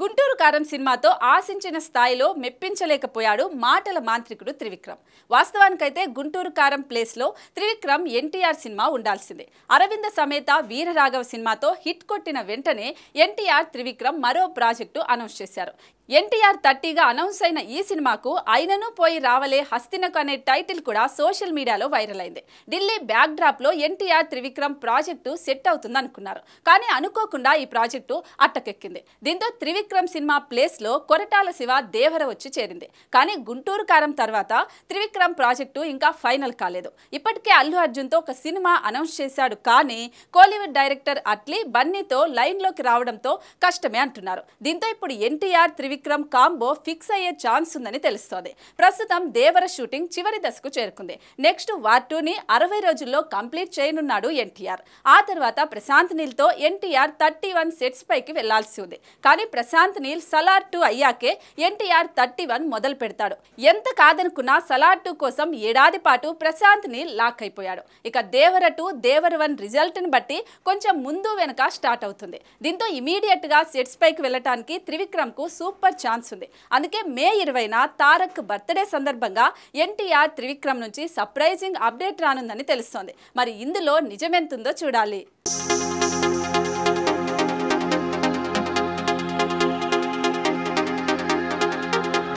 గుంటూరు కారం సినిమాతో ఆశించిన స్థాయిలో మెప్పించలేకపోయాడు మాటల మాంత్రికుడు త్రివిక్రమ్ వాస్తవానికైతే గుంటూరు కారం ప్లేస్లో త్రివిక్రమ్ ఎన్టీఆర్ సినిమా ఉండాల్సిందే అరవింద సమేత వీరరాఘవ సినిమాతో హిట్ కొట్టిన వెంటనే ఎన్టీఆర్ త్రివిక్రమ్ మరో ప్రాజెక్టు అనౌన్స్ చేశారు ఎన్టీఆర్ థర్టీగా అనౌన్స్ అయిన ఈ సినిమాకు అయినను పోయి రావలే హస్తినకు అనే టైటిల్ కూడా సోషల్ మీడియాలో వైరల్ అయింది ఢిల్లీ బ్యాక్ డ్రాప్ లో ఎన్టీఆర్ త్రివిక్రమ్ ప్రాజెక్టు సెట్ అవుతుంది అనుకున్నారు కానీ అనుకోకుండా ఈ ప్రాజెక్టు అట్టకెక్కింది దీంతో త్రివిక్రమ్ సినిమా ప్లేస్ లో కొరటాల శివ దేవర వచ్చి చేరింది కానీ గుంటూరు కారం తర్వాత త్రివిక్రమ్ ప్రాజెక్టు ఇంకా ఫైనల్ కాలేదు ఇప్పటికే అల్లు అర్జున్ తో ఒక సినిమా అనౌన్స్ చేశాడు కానీ కోలీవుడ్ డైరెక్టర్ అట్లీ బన్నీతో లైన్లోకి రావడంతో కష్టమే అంటున్నారు దీంతో ఇప్పుడు ఎన్టీఆర్ త్రివి త్రివిక్రమ్ కాంబో ఫిక్స్ అయ్యే ఛాన్స్ ఉందని తెలుస్తోంది ప్రస్తుతం దేవర షూటింగ్ చివరి దశకు చేరుకుంది నెక్స్ట్ వార్ టూని అరవై రోజుల్లో కంప్లీట్ చేయనున్నాడు ఎన్టీఆర్ ఆ తర్వాత ప్రశాంత్ నీల్తో ఎన్టీఆర్ థర్టీ వన్ సెట్స్ పైకి వెళ్లాల్సి ఉంది కానీ ప్రశాంత్ నీల్ సలార్ టూ అయ్యాకే ఎన్టీఆర్ థర్టీ వన్ మొదలు పెడతాడు ఎంత కాదనుకున్నా సలార్ టూ కోసం ఏడాది పాటు ప్రశాంత్ నీల్ లాక్ అయిపోయాడు ఇక దేవర టూ దేవర వన్ రిజల్ట్ని బట్టి కొంచెం ముందు వెనక స్టార్ట్ అవుతుంది దీంతో ఇమీడియట్గా సెట్స్ పైకి వెళ్ళటానికి త్రివిక్రమ్కు సూపర్ సూపర్ ఛాన్స్ ఉంది అందుకే మే ఇరవైన తారక్ బర్త్డే సందర్భంగా ఎన్టీఆర్ త్రివిక్రమ్ నుంచి సర్ప్రైజింగ్ అప్డేట్ రానుందని తెలుస్తోంది మరి ఇందులో నిజమెంతుందో చూడాలి